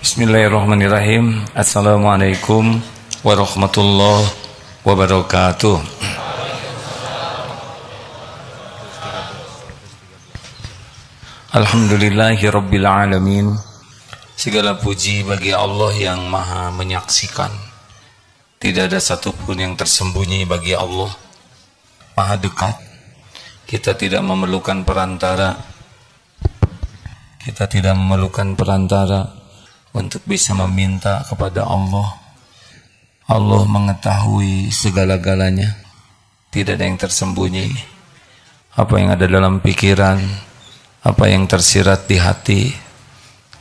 Bismillahirrahmanirrahim. Assalamualaikum warahmatullahi wabarakatuh. Alhamdulillahi rabbil alamin. Segala puji bagi Allah yang Maha menyaksikan. Tidak ada satupun yang tersembunyi bagi Allah. Maha dekat. Kita tidak memerlukan perantara. Kita tidak memerlukan perantara untuk bisa meminta kepada Allah. Allah mengetahui segala-galanya. Tidak ada yang tersembunyi. Apa yang ada dalam pikiran, apa yang tersirat di hati.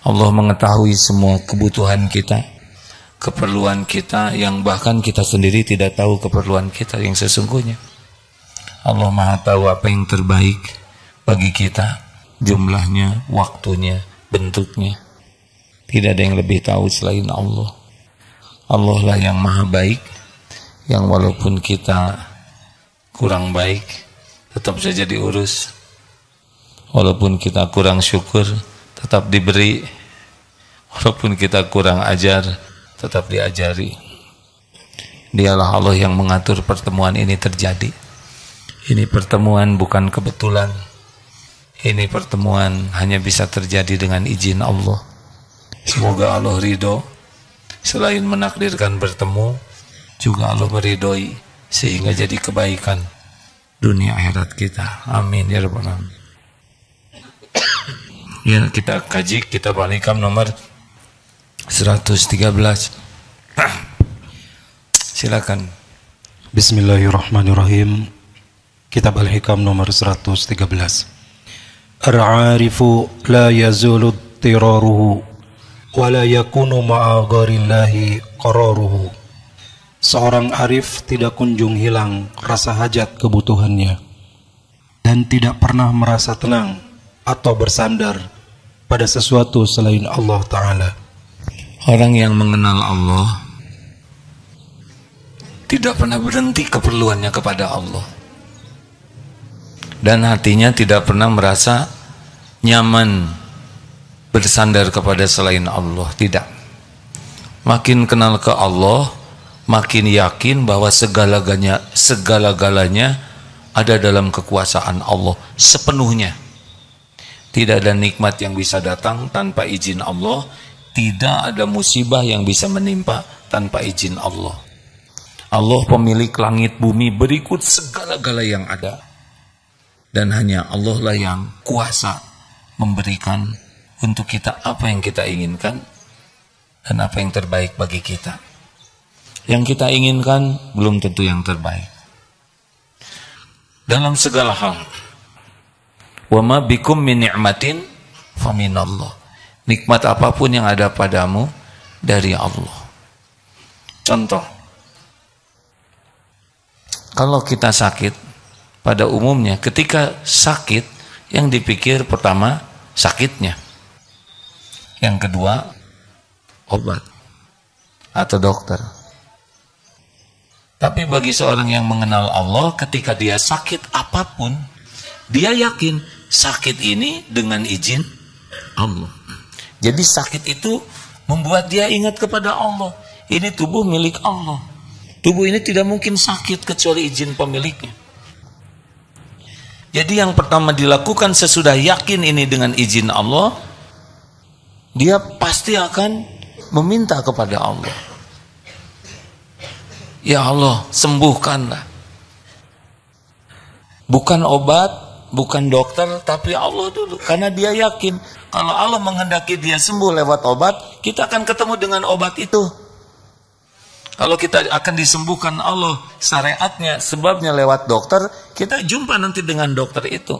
Allah mengetahui semua kebutuhan kita, keperluan kita yang bahkan kita sendiri tidak tahu keperluan kita yang sesungguhnya. Allah Maha tahu apa yang terbaik bagi kita, jumlahnya, waktunya, bentuknya. Tidak ada yang lebih tahu selain Allah. Allah lah yang maha baik, yang walaupun kita kurang baik, tetap saja diurus. Walaupun kita kurang syukur, tetap diberi. Walaupun kita kurang ajar, tetap diajari. Dialah Allah yang mengatur pertemuan ini terjadi. Ini pertemuan bukan kebetulan. Ini pertemuan hanya bisa terjadi dengan izin Allah. Semoga Allah ridho. Selain menakdirkan bertemu, juga Allah meridhoi sehingga jadi kebaikan dunia akhirat kita. Amin ya Rabbul alamin. Ya, kita kaji kita balikam nomor 113. Silakan. Bismillahirrahmanirrahim. Kitab Al-Hikam nomor 113. Ar-arifu la yazulu tiraruhu wala yakunu ma'agharillahi qararuhu. Seorang arif tidak kunjung hilang rasa hajat kebutuhannya dan tidak pernah merasa tenang atau bersandar pada sesuatu selain Allah taala. Orang yang mengenal Allah tidak pernah berhenti keperluannya kepada Allah. Dan hatinya tidak pernah merasa nyaman bersandar kepada selain Allah tidak makin kenal ke Allah makin yakin bahwa segala-galanya segala-galanya ada dalam kekuasaan Allah sepenuhnya tidak ada nikmat yang bisa datang tanpa izin Allah tidak ada musibah yang bisa menimpa tanpa izin Allah Allah pemilik langit bumi berikut segala-gala yang ada dan hanya Allah lah yang kuasa memberikan untuk kita apa yang kita inginkan dan apa yang terbaik bagi kita. Yang kita inginkan belum tentu yang terbaik. Dalam segala hal. Wa ma bikum min ni'matin faminallah. Nikmat apapun yang ada padamu dari Allah. Contoh. Kalau kita sakit, pada umumnya ketika sakit yang dipikir pertama sakitnya yang kedua, obat atau dokter. Tapi bagi seorang yang mengenal Allah, ketika dia sakit apapun, dia yakin sakit ini dengan izin Allah. Jadi sakit itu membuat dia ingat kepada Allah. Ini tubuh milik Allah. Tubuh ini tidak mungkin sakit kecuali izin pemiliknya. Jadi yang pertama dilakukan sesudah yakin ini dengan izin Allah, dia pasti akan meminta kepada Allah. Ya Allah, sembuhkanlah. Bukan obat, bukan dokter, tapi Allah dulu. Karena dia yakin kalau Allah menghendaki dia sembuh lewat obat, kita akan ketemu dengan obat itu. Kalau kita akan disembuhkan Allah syariatnya, sebabnya lewat dokter, kita jumpa nanti dengan dokter itu.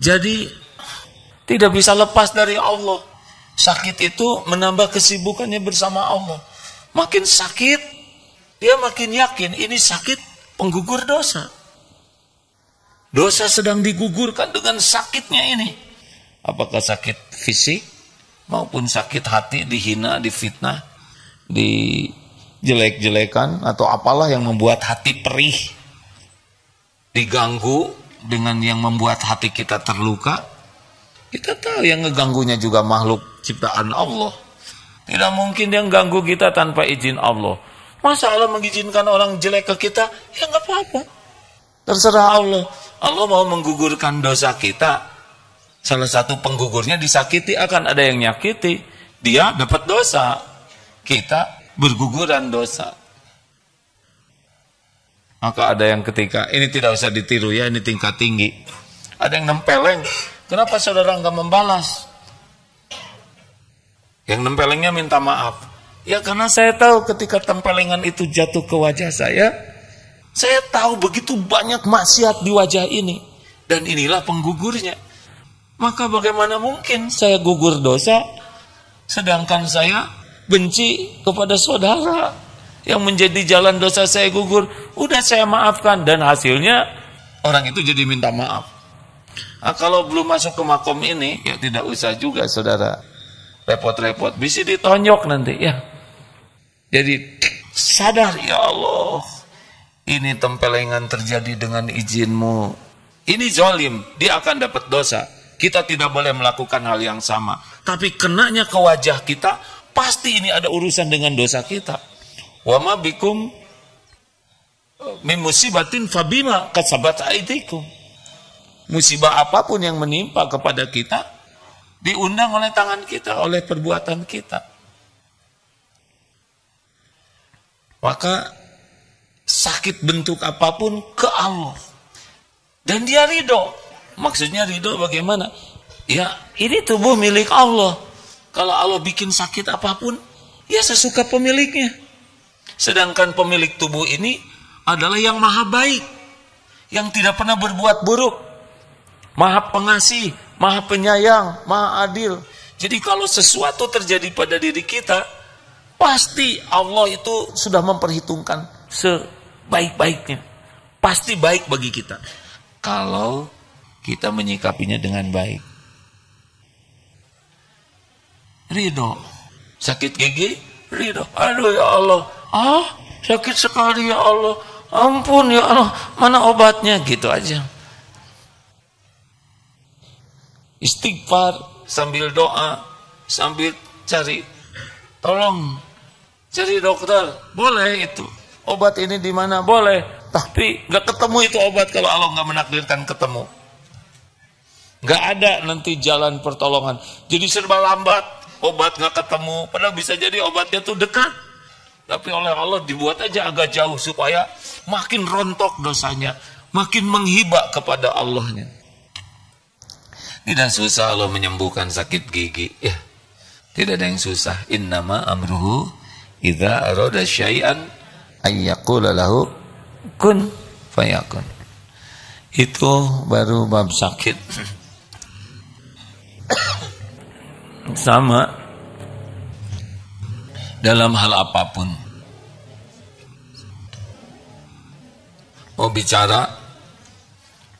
Jadi tidak bisa lepas dari Allah. Sakit itu menambah kesibukannya bersama Allah. Makin sakit, dia makin yakin ini sakit penggugur dosa. Dosa sedang digugurkan dengan sakitnya ini. Apakah sakit fisik maupun sakit hati dihina, difitnah, dijelek-jelekan atau apalah yang membuat hati perih. Diganggu dengan yang membuat hati kita terluka, kita tahu yang ngeganggunya juga makhluk ciptaan Allah. Tidak mungkin dia ganggu kita tanpa izin Allah. Masa Allah mengizinkan orang jelek ke kita? Ya nggak apa-apa. Terserah Allah. Allah mau menggugurkan dosa kita. Salah satu penggugurnya disakiti akan ada yang nyakiti. Dia dapat dosa. Kita berguguran dosa. Maka ada yang ketika, ini tidak usah ditiru ya, ini tingkat tinggi. Ada yang nempeleng, Kenapa saudara nggak membalas? Yang nempelengnya minta maaf. Ya karena saya tahu ketika tempelengan itu jatuh ke wajah saya, saya tahu begitu banyak maksiat di wajah ini. Dan inilah penggugurnya. Maka bagaimana mungkin saya gugur dosa, sedangkan saya benci kepada saudara. Yang menjadi jalan dosa saya gugur, udah saya maafkan. Dan hasilnya orang itu jadi minta maaf. Nah, kalau belum masuk ke makom ini, ya tidak usah juga saudara repot-repot. Bisa ditonjok nanti ya. Jadi sadar ya Allah, ini tempelengan terjadi dengan izinmu. Ini zolim, dia akan dapat dosa. Kita tidak boleh melakukan hal yang sama. Tapi kenanya ke wajah kita, pasti ini ada urusan dengan dosa kita. Wama bikum eh, mimusibatin fabima kasabat aidikum musibah apapun yang menimpa kepada kita diundang oleh tangan kita, oleh perbuatan kita. Maka sakit bentuk apapun ke Allah. Dan dia ridho. Maksudnya ridho bagaimana? Ya ini tubuh milik Allah. Kalau Allah bikin sakit apapun, ya sesuka pemiliknya. Sedangkan pemilik tubuh ini adalah yang maha baik. Yang tidak pernah berbuat buruk Maha pengasih, maha penyayang, maha adil. Jadi kalau sesuatu terjadi pada diri kita, pasti Allah itu sudah memperhitungkan sebaik-baiknya. Pasti baik bagi kita. Kalau kita menyikapinya dengan baik. Ridho. Sakit gigi? Ridho. Aduh ya Allah. Ah, sakit sekali ya Allah. Ampun ya Allah. Mana obatnya? Gitu aja. istighfar, sambil doa, sambil cari tolong cari dokter. Boleh itu. Obat ini di mana? Boleh. Tapi nggak ketemu itu obat kalau Allah nggak menakdirkan ketemu. Nggak ada nanti jalan pertolongan. Jadi serba lambat. Obat nggak ketemu. Padahal bisa jadi obatnya tuh dekat. Tapi oleh Allah dibuat aja agak jauh supaya makin rontok dosanya. Makin menghibah kepada Allahnya. Tidak susah lo menyembuhkan sakit gigi. Ya. Tidak ada yang susah. Innama amruhu idza arada syai'an ayyakula lahu kun fayakun. Itu baru bab sakit. Sama dalam hal apapun. oh bicara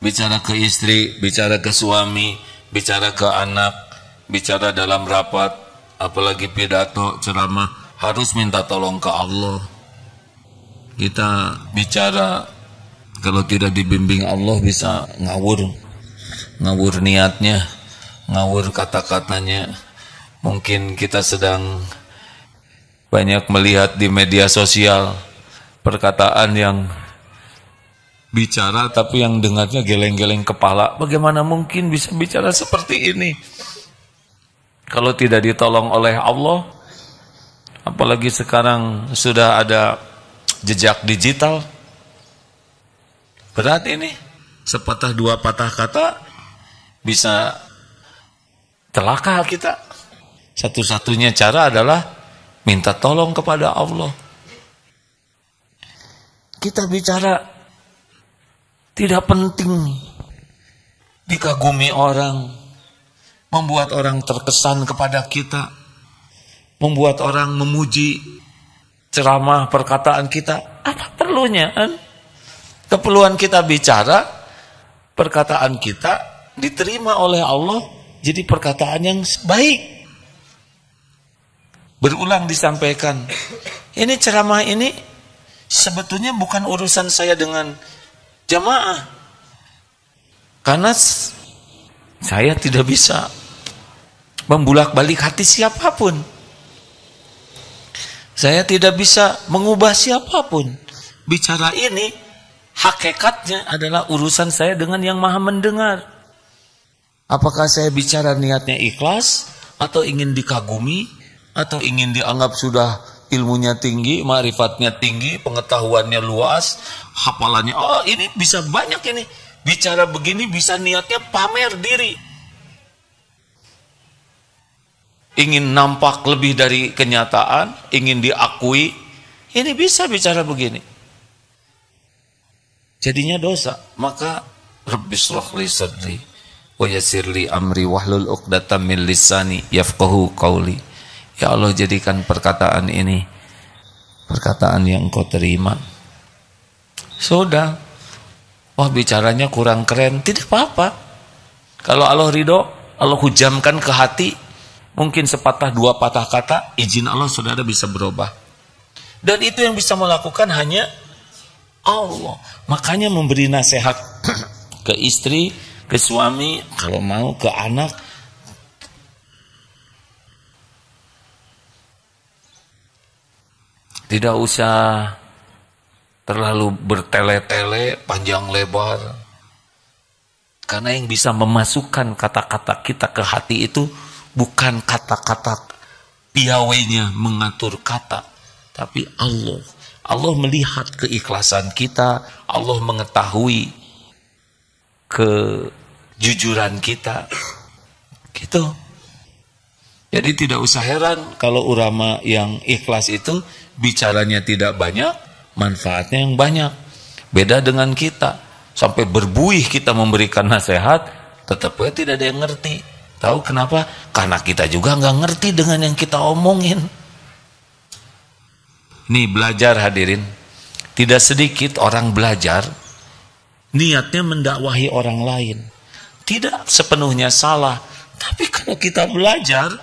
bicara ke istri, bicara ke suami, bicara ke anak, bicara dalam rapat, apalagi pidato, ceramah, harus minta tolong ke Allah. Kita bicara kalau tidak dibimbing Allah bisa ngawur, ngawur niatnya, ngawur kata-katanya. Mungkin kita sedang banyak melihat di media sosial perkataan yang bicara tapi yang dengarnya geleng-geleng kepala. Bagaimana mungkin bisa bicara seperti ini? Kalau tidak ditolong oleh Allah, apalagi sekarang sudah ada jejak digital. Berat ini. Sepatah dua patah kata bisa celaka kita. Satu-satunya cara adalah minta tolong kepada Allah. Kita bicara tidak penting dikagumi orang, membuat orang terkesan kepada kita, membuat orang memuji ceramah perkataan kita. Apa perlunya? Kan? Keperluan kita bicara, perkataan kita diterima oleh Allah jadi perkataan yang baik. Berulang disampaikan. Ini ceramah ini sebetulnya bukan urusan saya dengan jamaah. Karena saya tidak bisa membulak-balik hati siapapun. Saya tidak bisa mengubah siapapun. Bicara ini hakikatnya adalah urusan saya dengan yang maha mendengar. Apakah saya bicara niatnya ikhlas atau ingin dikagumi atau ingin dianggap sudah ilmunya tinggi, marifatnya tinggi, pengetahuannya luas, hafalannya. Oh, ini bisa banyak ini. Bicara begini bisa niatnya pamer diri. Ingin nampak lebih dari kenyataan, ingin diakui. Ini bisa bicara begini. Jadinya dosa. Maka rabbisrah li sadri wa yassir li amri wahlul 'uqdatam min lisani yafqahu qawli. Ya Allah jadikan perkataan ini perkataan yang kau terima. Sudah. Wah bicaranya kurang keren. Tidak apa-apa. Kalau Allah ridho, Allah hujamkan ke hati. Mungkin sepatah dua patah kata, izin Allah saudara bisa berubah. Dan itu yang bisa melakukan hanya Allah. Makanya memberi nasihat ke istri, ke suami, kalau mau ke anak Tidak usah terlalu bertele-tele, panjang lebar. Karena yang bisa memasukkan kata-kata kita ke hati itu bukan kata-kata piawainya mengatur kata, tapi Allah. Allah melihat keikhlasan kita, Allah mengetahui kejujuran kita. Gitu. Jadi tidak usah heran kalau urama yang ikhlas itu bicaranya tidak banyak, manfaatnya yang banyak. Beda dengan kita. Sampai berbuih kita memberikan nasihat, tetap tidak ada yang ngerti. Tahu kenapa? Karena kita juga nggak ngerti dengan yang kita omongin. Nih belajar hadirin. Tidak sedikit orang belajar niatnya mendakwahi orang lain. Tidak sepenuhnya salah, tapi kalau kita belajar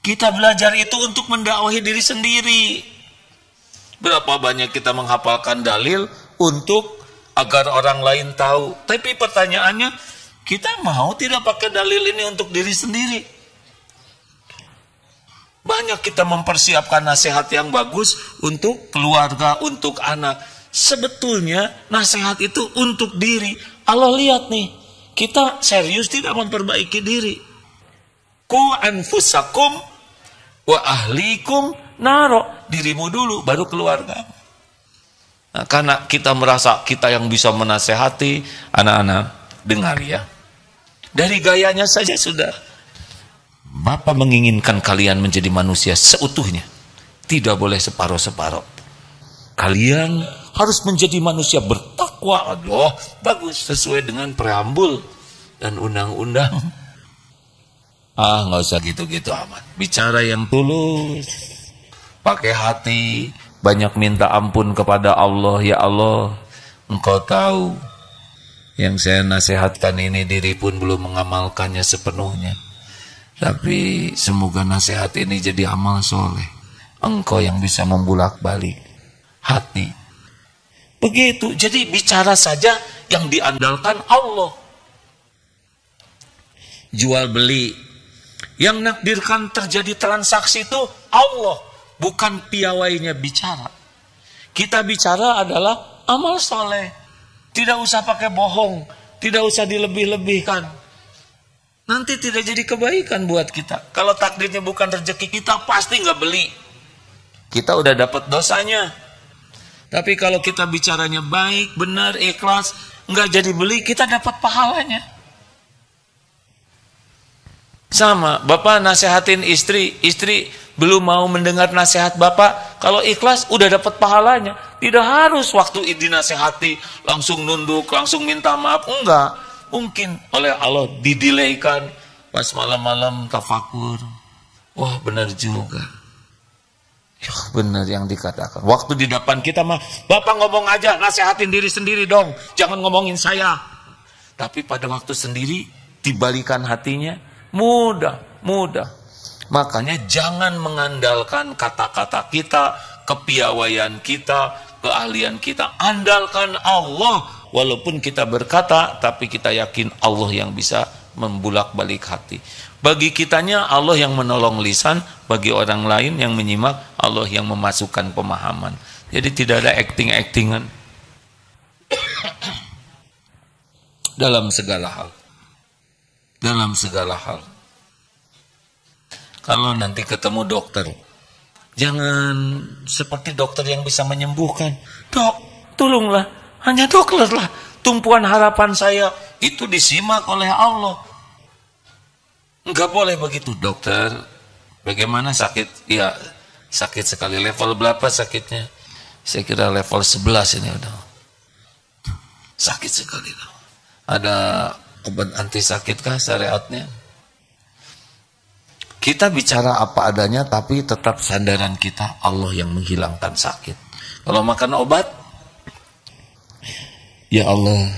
kita belajar itu untuk mendakwahi diri sendiri. Berapa banyak kita menghafalkan dalil untuk agar orang lain tahu. Tapi pertanyaannya, kita mau tidak pakai dalil ini untuk diri sendiri? Banyak kita mempersiapkan nasihat yang bagus untuk keluarga, untuk anak. Sebetulnya nasihat itu untuk diri. Allah lihat nih, kita serius tidak memperbaiki diri. Ku anfusakum Wa ahlikum naro. Dirimu dulu, baru keluarga. Nah, karena kita merasa kita yang bisa menasehati anak-anak. Dengar ya. Dari gayanya saja sudah. Bapak menginginkan kalian menjadi manusia seutuhnya. Tidak boleh separuh-separuh. Kalian harus menjadi manusia bertakwa. Allah, bagus. Sesuai dengan preambul dan undang-undang Ah nggak usah gitu-gitu amat. Bicara yang tulus, pakai hati, banyak minta ampun kepada Allah ya Allah. Engkau tahu yang saya nasihatkan ini diri pun belum mengamalkannya sepenuhnya. Tapi semoga nasihat ini jadi amal soleh. Engkau yang bisa membulak balik hati. Begitu. Jadi bicara saja yang diandalkan Allah. Jual beli yang nakdirkan terjadi transaksi itu Allah, bukan piawainya bicara. Kita bicara adalah amal soleh. Tidak usah pakai bohong, tidak usah dilebih-lebihkan. Nanti tidak jadi kebaikan buat kita. Kalau takdirnya bukan rezeki kita, pasti nggak beli. Kita udah dapat dosanya. Tapi kalau kita bicaranya baik, benar, ikhlas, nggak jadi beli, kita dapat pahalanya. Sama, bapak nasehatin istri, istri belum mau mendengar nasihat bapak, kalau ikhlas udah dapat pahalanya. Tidak harus waktu dinasehati langsung nunduk, langsung minta maaf. Enggak, mungkin oleh Allah didilaikan pas malam-malam tafakur. Wah benar juga. Ya benar yang dikatakan. Waktu di depan kita mah, Bapak ngomong aja, nasehatin diri sendiri dong. Jangan ngomongin saya. Tapi pada waktu sendiri, dibalikan hatinya, Mudah, mudah. Makanya jangan mengandalkan kata-kata kita, kepiawaian kita, keahlian kita. Andalkan Allah. Walaupun kita berkata, tapi kita yakin Allah yang bisa membulak balik hati. Bagi kitanya Allah yang menolong lisan, bagi orang lain yang menyimak Allah yang memasukkan pemahaman. Jadi tidak ada acting-actingan dalam segala hal dalam segala hal. Kalau nanti ketemu dokter, jangan seperti dokter yang bisa menyembuhkan. Dok, tolonglah, hanya dokter Tumpuan harapan saya itu disimak oleh Allah. Enggak boleh begitu, dokter. Bagaimana sakit? Ya, sakit sekali. Level berapa sakitnya? Saya kira level 11 ini udah. Sakit sekali. Ada Obat anti sakit kah syariatnya? Kita bicara apa adanya tapi tetap sandaran kita Allah yang menghilangkan sakit. Kalau makan obat, ya Allah,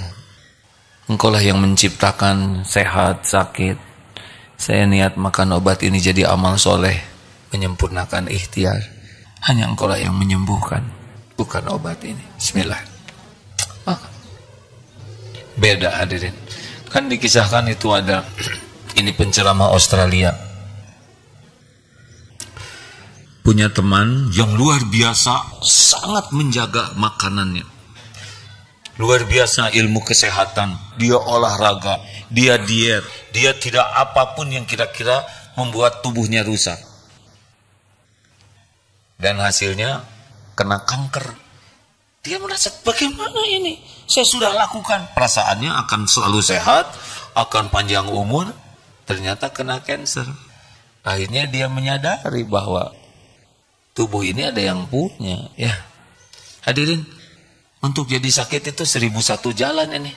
Engkau lah yang menciptakan sehat, sakit. Saya niat makan obat ini jadi amal soleh, menyempurnakan ikhtiar. Hanya engkau lah yang menyembuhkan, bukan obat ini. Bismillah. Ah, beda hadirin kan dikisahkan itu ada ini penceramah Australia punya teman yang luar biasa sangat menjaga makanannya luar biasa ilmu kesehatan dia olahraga dia diet dia tidak apapun yang kira-kira membuat tubuhnya rusak dan hasilnya kena kanker dia merasa bagaimana ini? Saya sudah lakukan. Perasaannya akan selalu sehat, akan panjang umur. Ternyata kena cancer. Akhirnya dia menyadari bahwa tubuh ini ada yang punya. Ya, hadirin, untuk jadi sakit itu seribu satu jalan ini.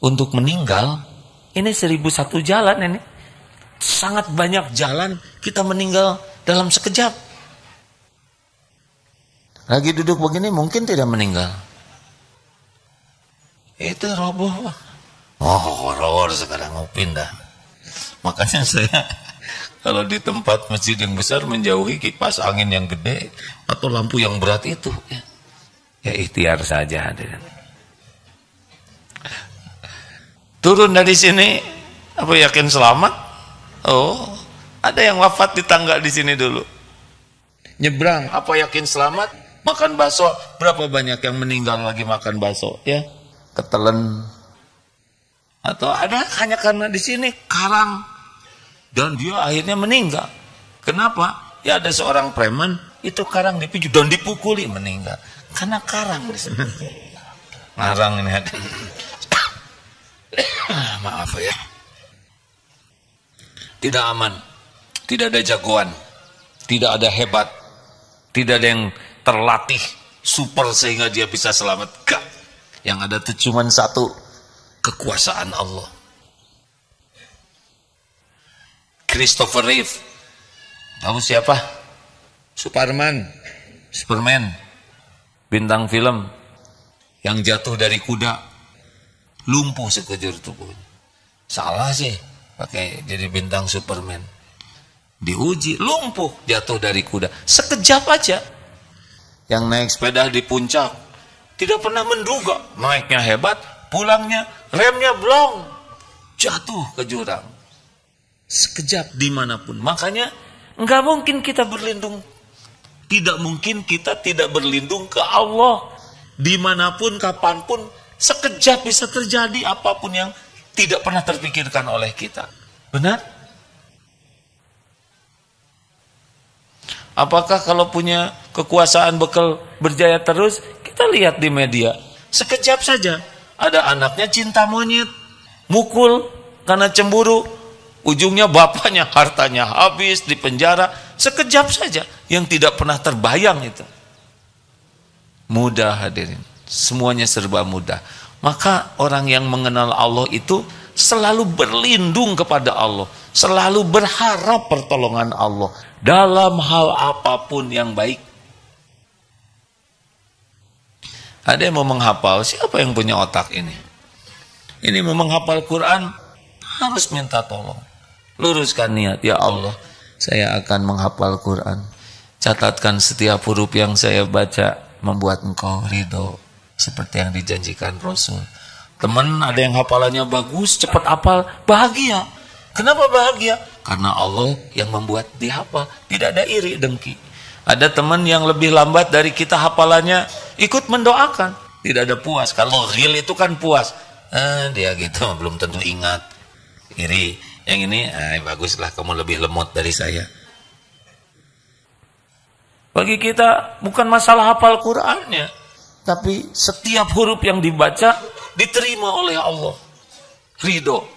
Untuk meninggal, ini seribu satu jalan ini. Sangat banyak jalan kita meninggal dalam sekejap. Lagi duduk begini mungkin tidak meninggal. Itu roboh. Oh, horor sekarang mau pindah. Makanya saya kalau di tempat masjid yang besar menjauhi kipas angin yang gede atau lampu yang berat itu. Ya, ya ikhtiar saja Turun dari sini apa yakin selamat? Oh, ada yang wafat di tangga di sini dulu. Nyebrang. Apa yakin selamat? Makan bakso, berapa banyak yang meninggal lagi makan bakso ya? Ketelen. Atau ada hanya karena di sini karang dan dia akhirnya meninggal. Kenapa? Ya ada seorang preman itu karang dipiju dan dipukuli meninggal karena karang di sini. Ngarang ini ada. Maaf ya. Tidak aman. Tidak ada jagoan. Tidak ada hebat. Tidak ada yang terlatih super sehingga dia bisa selamat. Gak. Yang ada itu cuma satu kekuasaan Allah. Christopher Reeve. Tahu siapa? Superman. Superman. Bintang film yang jatuh dari kuda lumpuh sekejur tubuhnya. Salah sih pakai jadi bintang Superman diuji lumpuh jatuh dari kuda sekejap aja yang naik sepeda di puncak tidak pernah menduga naiknya hebat pulangnya remnya blong jatuh ke jurang sekejap dimanapun makanya nggak mungkin kita berlindung tidak mungkin kita tidak berlindung ke Allah dimanapun kapanpun sekejap bisa terjadi apapun yang tidak pernah terpikirkan oleh kita benar Apakah kalau punya kekuasaan bekal berjaya terus? Kita lihat di media. Sekejap saja ada anaknya cinta monyet, mukul karena cemburu, ujungnya bapaknya hartanya habis di penjara. Sekejap saja yang tidak pernah terbayang itu. Mudah hadirin, semuanya serba mudah. Maka orang yang mengenal Allah itu selalu berlindung kepada Allah, selalu berharap pertolongan Allah, dalam hal apapun yang baik. Ada yang mau menghafal, siapa yang punya otak ini? Ini mau menghafal Quran, harus minta tolong. Luruskan niat, ya Allah, saya akan menghafal Quran. Catatkan setiap huruf yang saya baca, membuat engkau ridho. Seperti yang dijanjikan Rasul. Teman ada yang hafalannya bagus, cepat hafal, bahagia. Kenapa bahagia? Karena Allah yang membuat dia apa? Tidak ada iri dengki. Ada teman yang lebih lambat dari kita hafalannya, ikut mendoakan. Tidak ada puas. Kalau real itu kan puas. Eh, dia gitu, belum tentu ingat. Iri. Yang ini, eh, baguslah kamu lebih lemot dari saya. Bagi kita bukan masalah hafal Qur'annya. Tapi setiap huruf yang dibaca diterima oleh Allah. Ridho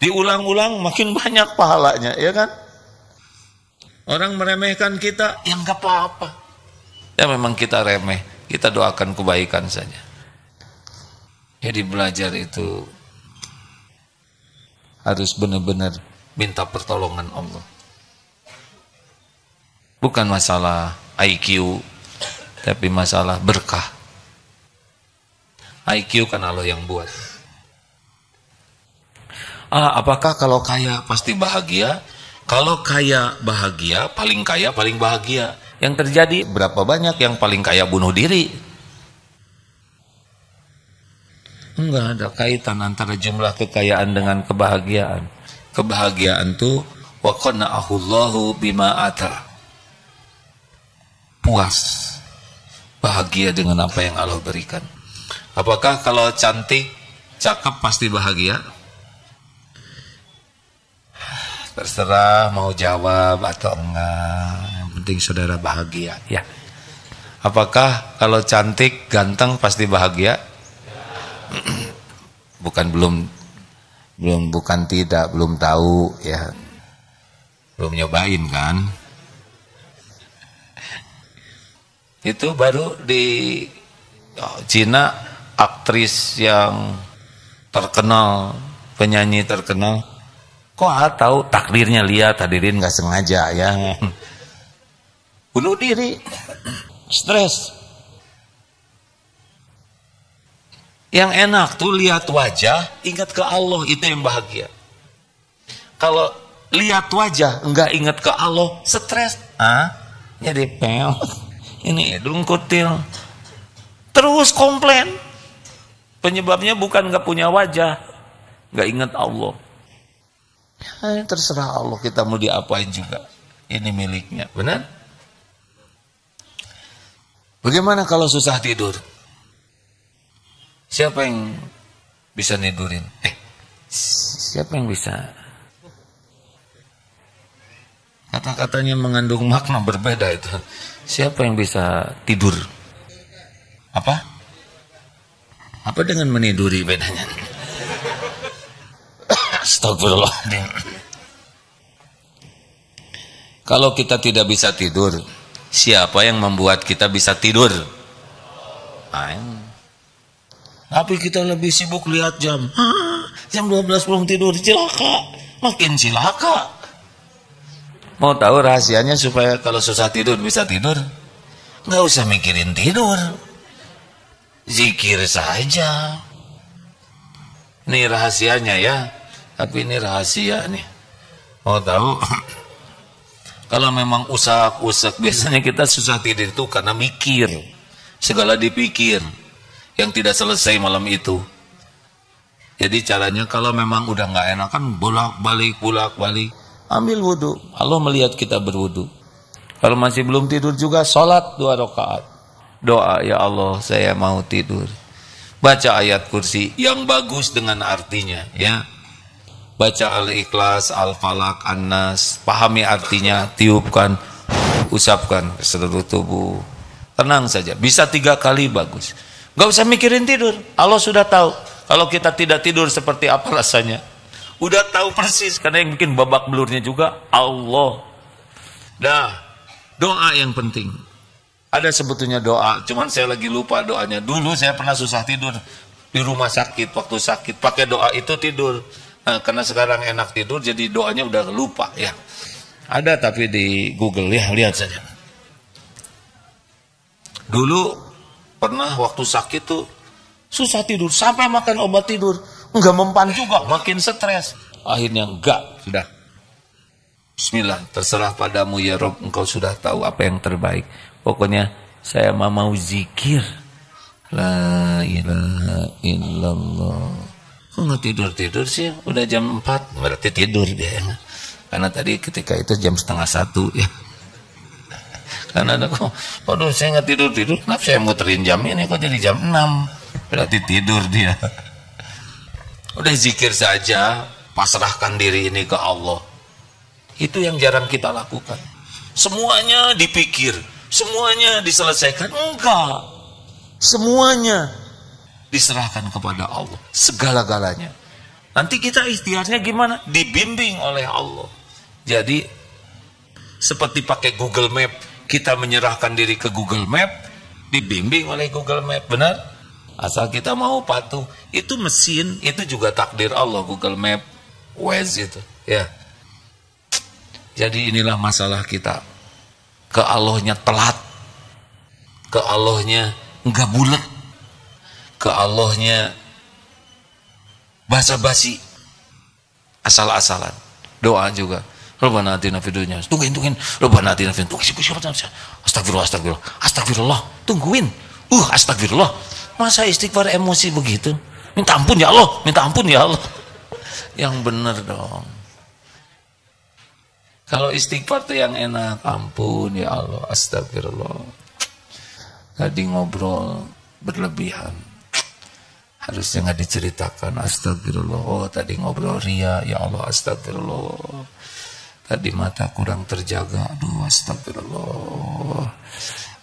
Diulang-ulang makin banyak pahalanya, ya kan? Orang meremehkan kita, ya nggak apa-apa. Ya memang kita remeh, kita doakan kebaikan saja. Jadi belajar itu harus benar-benar minta pertolongan Allah. Bukan masalah IQ, tapi masalah berkah. IQ kan Allah yang buat ah, apakah kalau kaya pasti bahagia? Kalau kaya bahagia, paling kaya paling bahagia. Yang terjadi berapa banyak yang paling kaya bunuh diri? Enggak ada kaitan antara jumlah kekayaan dengan kebahagiaan. Kebahagiaan tuh wa qana'ahullahu bima ata. Puas. Bahagia dengan apa yang Allah berikan. Apakah kalau cantik, cakep pasti bahagia? terserah mau jawab atau enggak yang penting saudara bahagia ya apakah kalau cantik ganteng pasti bahagia bukan belum belum bukan tidak belum tahu ya belum nyobain kan itu baru di oh, Cina aktris yang terkenal penyanyi terkenal Kok A tahu takdirnya lihat hadirin nggak sengaja ya. Bunuh diri. Stres. Yang enak tuh lihat wajah, ingat ke Allah itu yang bahagia. Kalau lihat wajah, nggak ingat ke Allah, stres. Ah, jadi pel. Ini hidung kutil. Terus komplain. Penyebabnya bukan nggak punya wajah, nggak ingat Allah. Ya, ya, terserah Allah kita mau diapain juga. Ini miliknya, benar? Bagaimana kalau susah tidur? Siapa yang bisa tidurin? Eh, siapa yang bisa? Kata-katanya mengandung makna berbeda itu. Siapa yang bisa tidur? Apa? Apa dengan meniduri bedanya? Astagfirullah. Kalau kita tidak bisa tidur, siapa yang membuat kita bisa tidur? Aing. Tapi kita lebih sibuk lihat jam. Hah, jam 12 belum tidur, cilaka. Makin cilaka. Mau tahu rahasianya supaya kalau susah tidur bisa tidur? Nggak usah mikirin tidur. Zikir saja. Ini rahasianya ya. Tapi ini rahasia nih. Mau tahu? Kalau memang usak-usak, biasanya kita susah tidur itu karena mikir. Iya. Segala dipikir. Yang tidak selesai malam itu. Jadi caranya kalau memang udah nggak enak kan bolak-balik, bolak-balik. Ambil wudhu. Allah melihat kita berwudhu. Kalau masih belum tidur juga, sholat dua rakaat. Doa, ya Allah, saya mau tidur. Baca ayat kursi yang bagus dengan artinya. ya baca Al-Ikhlas, Al-Falak, An-Nas, pahami artinya, tiupkan, usapkan ke seluruh tubuh. Tenang saja, bisa tiga kali bagus. Gak usah mikirin tidur, Allah sudah tahu. Kalau kita tidak tidur seperti apa rasanya. Udah tahu persis, karena yang bikin babak belurnya juga Allah. nah doa yang penting. Ada sebetulnya doa, cuman saya lagi lupa doanya. Dulu saya pernah susah tidur di rumah sakit, waktu sakit, pakai doa itu tidur Nah, karena sekarang enak tidur jadi doanya udah lupa ya. Ada tapi di Google ya lihat saja. Dulu pernah waktu sakit tuh susah tidur sampai makan obat tidur nggak mempan juga makin stres akhirnya enggak sudah Bismillah terserah padamu ya Rob engkau sudah tahu apa yang terbaik pokoknya saya mau zikir la ilaha illallah nggak tidur tidur sih udah jam 4 berarti tidur dia karena tadi ketika itu jam setengah satu ya karena ada kok waduh saya nggak tidur tidur kenapa saya muterin jam ini kok jadi jam 6 berarti tidur dia udah zikir saja pasrahkan diri ini ke Allah itu yang jarang kita lakukan semuanya dipikir semuanya diselesaikan enggak semuanya diserahkan kepada Allah segala-galanya. Nanti kita ikhtiarnya gimana? Dibimbing oleh Allah. Jadi seperti pakai Google Map, kita menyerahkan diri ke Google Map, dibimbing oleh Google Map, benar? Asal kita mau patuh, itu mesin, itu juga takdir Allah Google Map, Waze itu, ya. Jadi inilah masalah kita. Ke Allahnya telat. Ke Allahnya nggak bulat ke Allahnya basa-basi asal-asalan doa juga Rabbana atina fid tungguin tungguin Rabbana atina fid dunya astagfirullah astagfirullah astagfirullah tungguin uh astagfirullah masa istighfar emosi begitu minta ampun ya Allah minta ampun ya Allah yang benar dong kalau istighfar tuh yang enak ampun ya Allah astagfirullah tadi ngobrol berlebihan harusnya nggak diceritakan astagfirullah oh, tadi ngobrol ria ya Allah astagfirullah tadi mata kurang terjaga aduh astagfirullah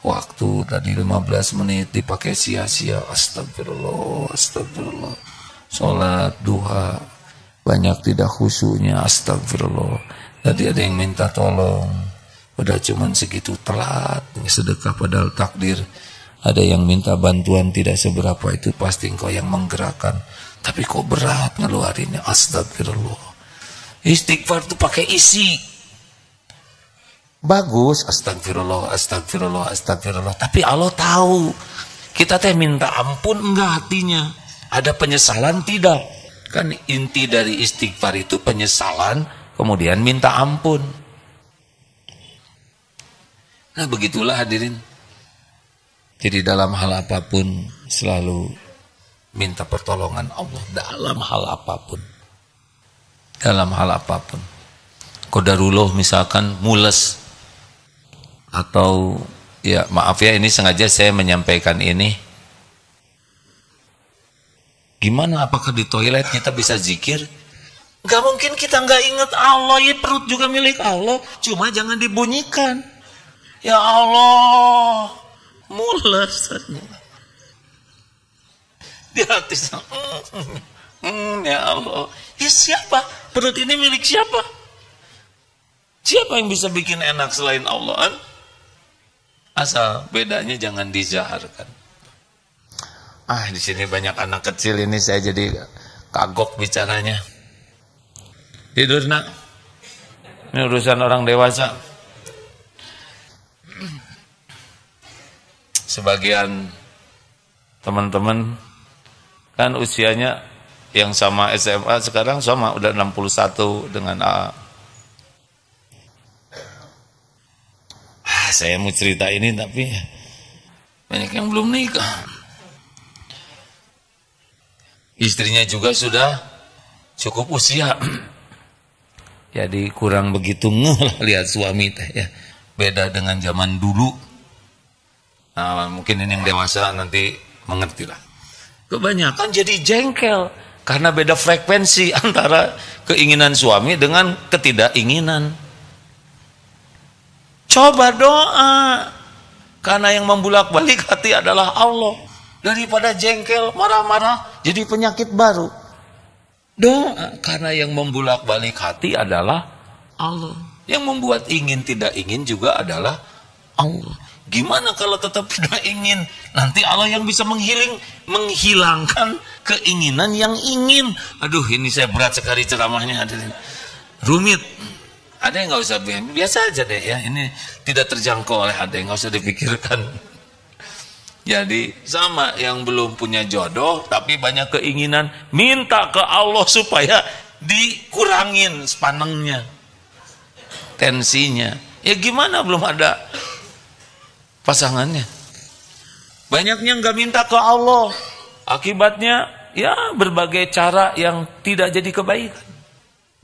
waktu tadi 15 menit dipakai sia-sia astagfirullah astagfirullah sholat duha banyak tidak khusyuknya astagfirullah tadi ada yang minta tolong udah cuman segitu telat sedekah padahal takdir ada yang minta bantuan tidak seberapa itu pasti engkau yang menggerakkan tapi kok berat ngeluarinnya astagfirullah istighfar itu pakai isi bagus astagfirullah astagfirullah astagfirullah tapi Allah tahu kita teh minta ampun enggak hatinya ada penyesalan tidak kan inti dari istighfar itu penyesalan kemudian minta ampun nah begitulah hadirin jadi dalam hal apapun selalu minta pertolongan Allah dalam hal apapun. Dalam hal apapun. Kodarullah misalkan mules atau ya maaf ya ini sengaja saya menyampaikan ini. Gimana apakah di toilet kita bisa zikir? Gak mungkin kita nggak ingat Allah ya perut juga milik Allah. Cuma jangan dibunyikan. Ya Allah, mules di hati mm, mm, ya Allah ya siapa perut ini milik siapa siapa yang bisa bikin enak selain Allah kan? asal bedanya jangan dijaharkan ah di sini banyak anak kecil ini saya jadi kagok bicaranya tidur nak ini urusan orang dewasa sebagian teman-teman kan usianya yang sama SMA sekarang sama udah 61 dengan A. Ah, saya mau cerita ini tapi banyak yang belum nikah. Istrinya juga sudah cukup usia. Jadi kurang begitu ngeh lihat suami teh ya. Beda dengan zaman dulu Nah, mungkin ini yang dewasa nanti mengerti lah. Kebanyakan jadi jengkel karena beda frekuensi antara keinginan suami dengan ketidakinginan. Coba doa. Karena yang membulak-balik hati adalah Allah. Daripada jengkel, marah-marah, jadi penyakit baru. Doa karena yang membulak-balik hati adalah Allah. Yang membuat ingin tidak ingin juga adalah Allah. Gimana kalau tetap tidak ingin? Nanti Allah yang bisa menghiling, menghilangkan keinginan yang ingin. Aduh, ini saya berat sekali ceramahnya. Rumit. Ada yang nggak usah biasa aja deh ya. Ini tidak terjangkau oleh ada yang nggak usah dipikirkan. Jadi sama yang belum punya jodoh tapi banyak keinginan minta ke Allah supaya dikurangin sepanengnya tensinya. Ya gimana belum ada pasangannya. Banyaknya nggak minta ke Allah. Akibatnya ya berbagai cara yang tidak jadi kebaikan.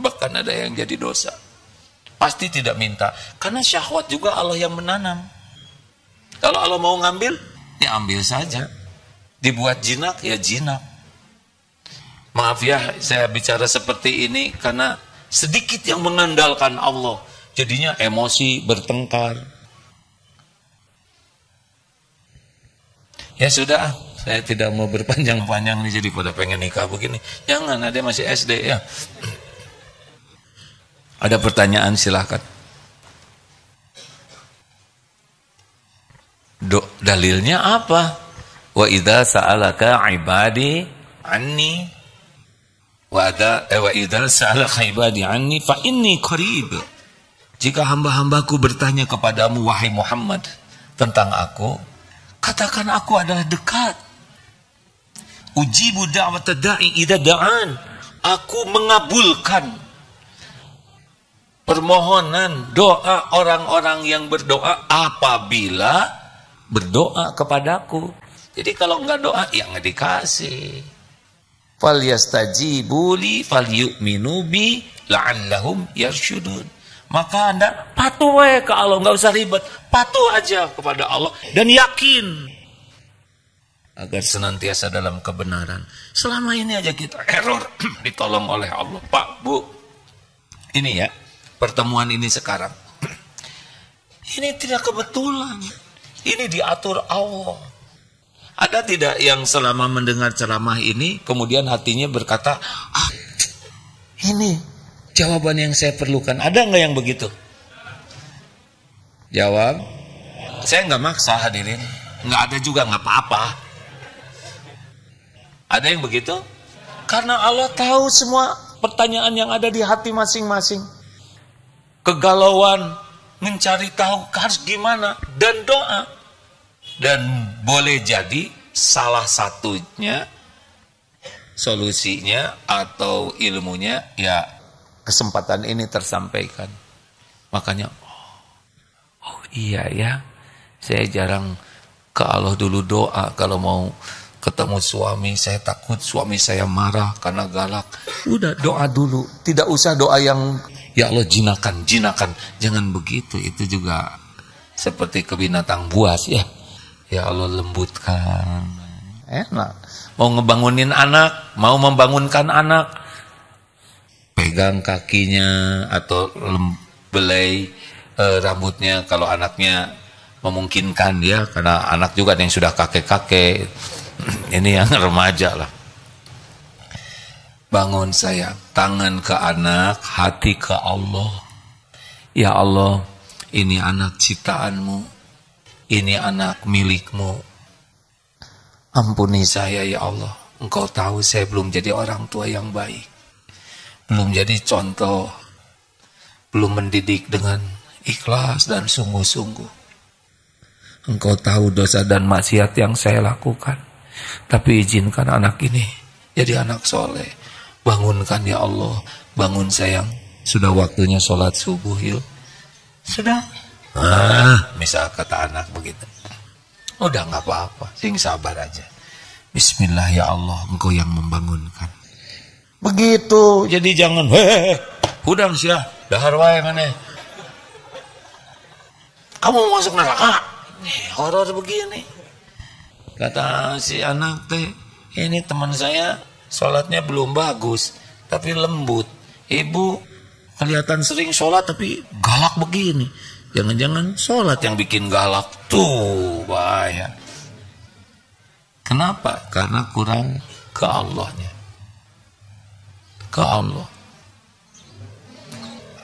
Bahkan ada yang jadi dosa. Pasti tidak minta. Karena syahwat juga Allah yang menanam. Kalau Allah mau ngambil, ya ambil saja. Dibuat jinak, ya jinak. Maaf ya, saya bicara seperti ini karena sedikit yang mengandalkan Allah. Jadinya emosi, bertengkar, Ya sudah, ah. saya tidak mau berpanjang-panjang nih jadi pada pengen nikah begini. Jangan, ada ah, masih SD ya. Ada pertanyaan silahkan. Do, dalilnya apa? Wa idza sa'alaka ibadi anni wa da eh, wa idza sa'alaka ibadi anni fa inni qarib. Jika hamba-hambaku bertanya kepadamu wahai Muhammad tentang aku, Katakan aku adalah dekat. budak da'wat da'i idha da'an. Aku mengabulkan permohonan doa orang-orang yang berdoa apabila berdoa kepadaku. Jadi kalau nggak doa ya enggak dikasih. Fal buli li fal la bi la'allahum yarsyudun. Maka Anda patuh we ke Allah, nggak usah ribet. Patuh aja kepada Allah dan yakin agar senantiasa dalam kebenaran. Selama ini aja kita error ditolong oleh Allah. Pak, Bu. Ini ya, pertemuan ini sekarang. ini tidak kebetulan. Ini diatur Allah. Ada tidak yang selama mendengar ceramah ini kemudian hatinya berkata, "Ah, ini jawaban yang saya perlukan. Ada nggak yang begitu? Jawab, saya nggak maksa hadirin, nggak ada juga nggak apa-apa. Ada yang begitu? Karena Allah tahu semua pertanyaan yang ada di hati masing-masing. Kegalauan, mencari tahu harus gimana, dan doa. Dan boleh jadi salah satunya solusinya atau ilmunya ya kesempatan ini tersampaikan. Makanya, oh, oh iya ya, saya jarang ke Allah dulu doa kalau mau ketemu suami, saya takut suami saya marah karena galak. Udah doa dulu, tidak usah doa yang ya Allah jinakan, jinakan. Jangan begitu, itu juga seperti kebinatang buas ya. Ya Allah lembutkan. Enak. Mau ngebangunin anak, mau membangunkan anak, pegang kakinya atau belai e, rambutnya kalau anaknya memungkinkan ya karena anak juga ada yang sudah kakek-kakek ini yang remaja lah bangun saya tangan ke anak hati ke Allah ya Allah ini anak ciptaanmu ini anak milikmu ampuni saya ya Allah engkau tahu saya belum jadi orang tua yang baik belum jadi contoh, belum mendidik dengan ikhlas dan sungguh-sungguh. Engkau tahu dosa dan maksiat yang saya lakukan, tapi izinkan anak ini jadi anak soleh. Bangunkan ya Allah, bangun sayang. Sudah waktunya sholat subuh yuk. Sudah. Ah, misal kata anak begitu. Udah nggak apa-apa, sing sabar aja. Bismillah ya Allah, engkau yang membangunkan begitu jadi jangan hehehe hudang sih ah, dahar wae mana kamu masuk neraka nih eh, horor begini kata si anak teh ini teman saya sholatnya belum bagus tapi lembut ibu kelihatan sering sholat tapi galak begini jangan-jangan sholat yang bikin galak tuh bahaya kenapa karena kurang ke Allahnya ke Allah.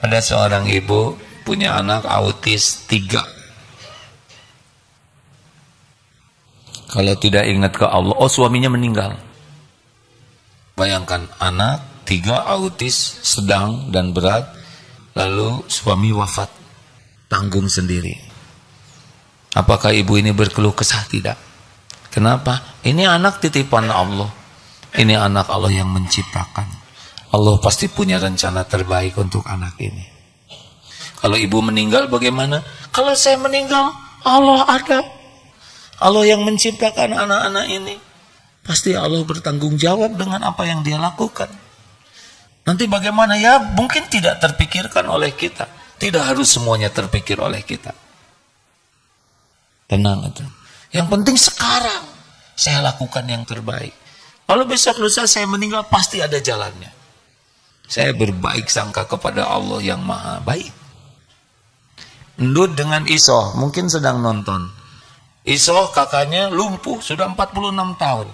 Ada seorang ibu punya anak autis tiga. Kalau tidak ingat ke Allah, oh suaminya meninggal. Bayangkan anak tiga autis sedang dan berat, lalu suami wafat, tanggung sendiri. Apakah ibu ini berkeluh kesah tidak? Kenapa? Ini anak titipan Allah. Ini anak Allah yang menciptakan. Allah pasti punya rencana terbaik untuk anak ini. Kalau ibu meninggal bagaimana? Kalau saya meninggal, Allah ada. Allah yang menciptakan anak-anak ini. Pasti Allah bertanggung jawab dengan apa yang dia lakukan. Nanti bagaimana ya? Mungkin tidak terpikirkan oleh kita. Tidak harus semuanya terpikir oleh kita. Tenang itu. Yang penting sekarang saya lakukan yang terbaik. Kalau besok lusa saya meninggal pasti ada jalannya. Saya berbaik sangka kepada Allah yang maha baik. Ndut dengan Isoh, mungkin sedang nonton. Isoh kakaknya lumpuh sudah 46 tahun.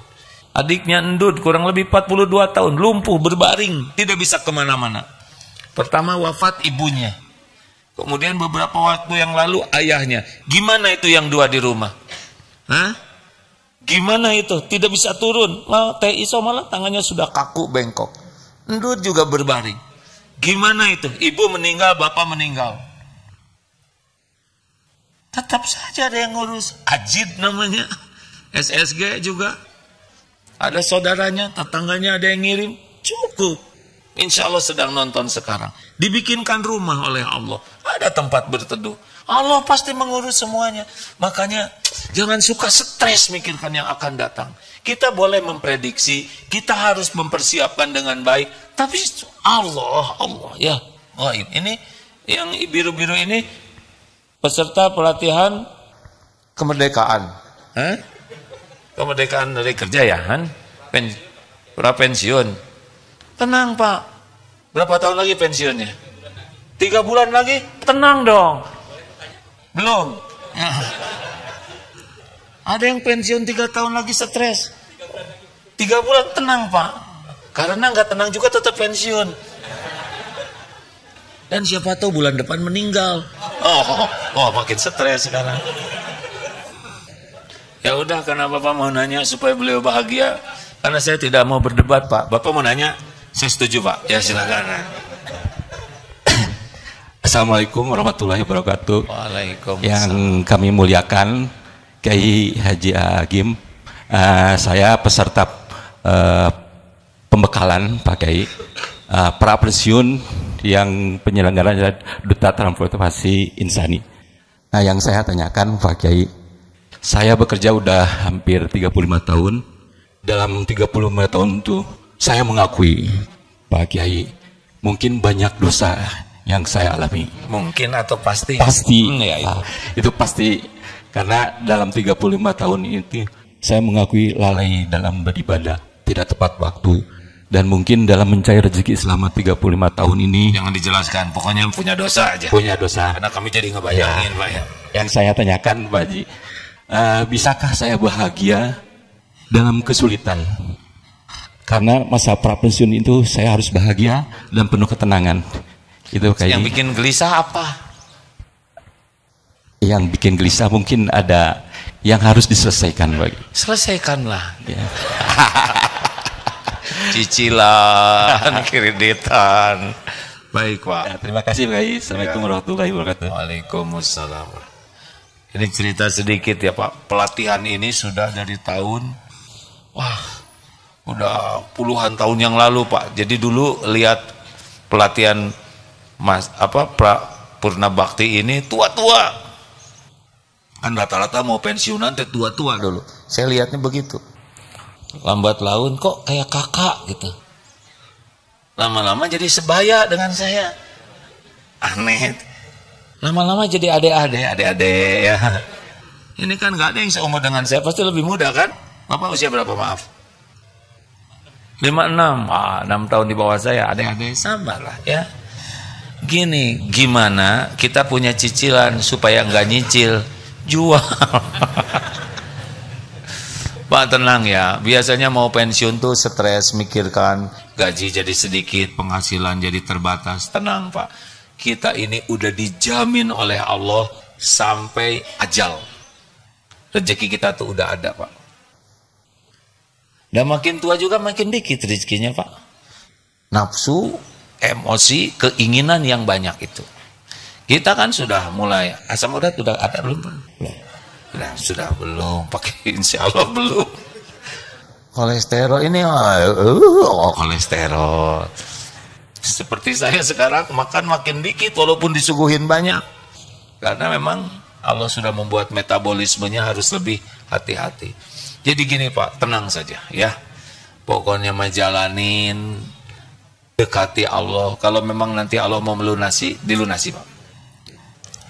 Adiknya Ndut kurang lebih 42 tahun, lumpuh, berbaring, tidak bisa kemana-mana. Pertama wafat ibunya. Kemudian beberapa waktu yang lalu ayahnya. Gimana itu yang dua di rumah? Hah? Gimana itu? Tidak bisa turun. Lah, Teh Iso malah tangannya sudah kaku bengkok. Endut juga berbaring. Gimana itu? Ibu meninggal, bapak meninggal. Tetap saja ada yang ngurus. Ajid namanya. SSG juga. Ada saudaranya, tetangganya ada yang ngirim. Cukup. Insya Allah sedang nonton sekarang. Dibikinkan rumah oleh Allah. Ada tempat berteduh. Allah pasti mengurus semuanya. Makanya jangan suka stres mikirkan yang akan datang. Kita boleh memprediksi, kita harus mempersiapkan dengan baik. Tapi Allah, Allah ya gaib. Ini yang biru-biru ini peserta pelatihan kemerdekaan. Hah? Kemerdekaan dari kerja ya, kan? Pen, berapa pensiun? Tenang Pak. Berapa tahun lagi pensiunnya? Tiga bulan lagi? Tenang dong. Belum. Ada yang pensiun tiga tahun lagi stres. Tiga bulan tenang pak. Karena nggak tenang juga tetap pensiun. Dan siapa tahu bulan depan meninggal. Oh, oh, oh makin stres sekarang. Ya udah karena Bapak mau nanya supaya beliau bahagia. Karena saya tidak mau berdebat Pak. Bapak mau nanya, saya setuju Pak. Ya silakan. Assalamualaikum warahmatullahi wabarakatuh. Waalaikumsalam. Yang kami muliakan Kiai Haji Agim. Uh, saya peserta Eh, pembekalan pakai uh, eh, pra pensiun yang penyelenggara adalah Duta Transportasi Insani. Nah yang saya tanyakan Pak Kiai, saya bekerja udah hampir 35 tahun. Dalam 35 tahun itu saya mengakui Pak Kiai mungkin banyak dosa yang saya alami. Mungkin atau pasti? Pasti. Hmm, ya, itu. Ya. Ah, itu pasti karena dalam 35 tahun itu saya mengakui lalai dalam beribadah tidak tepat waktu dan mungkin dalam mencari rezeki selama 35 tahun ini jangan dijelaskan pokoknya punya dosa aja punya dosa karena kami jadi ngebayangin ya. ya. yang saya tanyakan Pak Ji uh, eh, bisakah saya bahagia dalam kesulitan karena masa pra pensiun itu saya harus bahagia dan penuh ketenangan itu kayak yang bikin gelisah apa yang bikin gelisah mungkin ada yang harus diselesaikan bagi selesaikanlah ya. cicilan, kreditan. Baik, Pak. Ya, terima kasih, Pak. Ya. Assalamualaikum ya. warahmatullahi wabarakatuh. Waalaikumsalam. Ini cerita sedikit ya, Pak. Pelatihan ini sudah dari tahun wah, udah puluhan tahun yang lalu, Pak. Jadi dulu lihat pelatihan Mas apa pra, Purna Bakti ini tua-tua. Kan rata-rata mau pensiunan tua-tua dulu. Saya lihatnya begitu lambat laun kok kayak kakak gitu lama-lama jadi sebaya dengan saya aneh lama-lama jadi ade-ade ade-ade ya ini kan gak ada yang seumur dengan saya pasti lebih muda kan bapak usia berapa maaf 56 ah, 6 tahun di bawah saya ade sama lah ya gini gimana kita punya cicilan supaya nggak nyicil jual Pak tenang ya, biasanya mau pensiun tuh stres mikirkan gaji jadi sedikit, penghasilan jadi terbatas. Tenang Pak, kita ini udah dijamin oleh Allah sampai ajal. Rezeki kita tuh udah ada Pak. Dan makin tua juga makin dikit rezekinya Pak. Nafsu, emosi, keinginan yang banyak itu. Kita kan sudah mulai asam urat sudah ada belum Pak? Nah, sudah belum pakai insya Allah belum. Kolesterol ini oh, oh, kolesterol. Seperti saya sekarang makan makin dikit walaupun disuguhin banyak. Karena memang Allah sudah membuat metabolismenya harus lebih hati-hati. Jadi gini Pak, tenang saja ya. Pokoknya menjalanin dekati Allah. Kalau memang nanti Allah mau melunasi, dilunasi Pak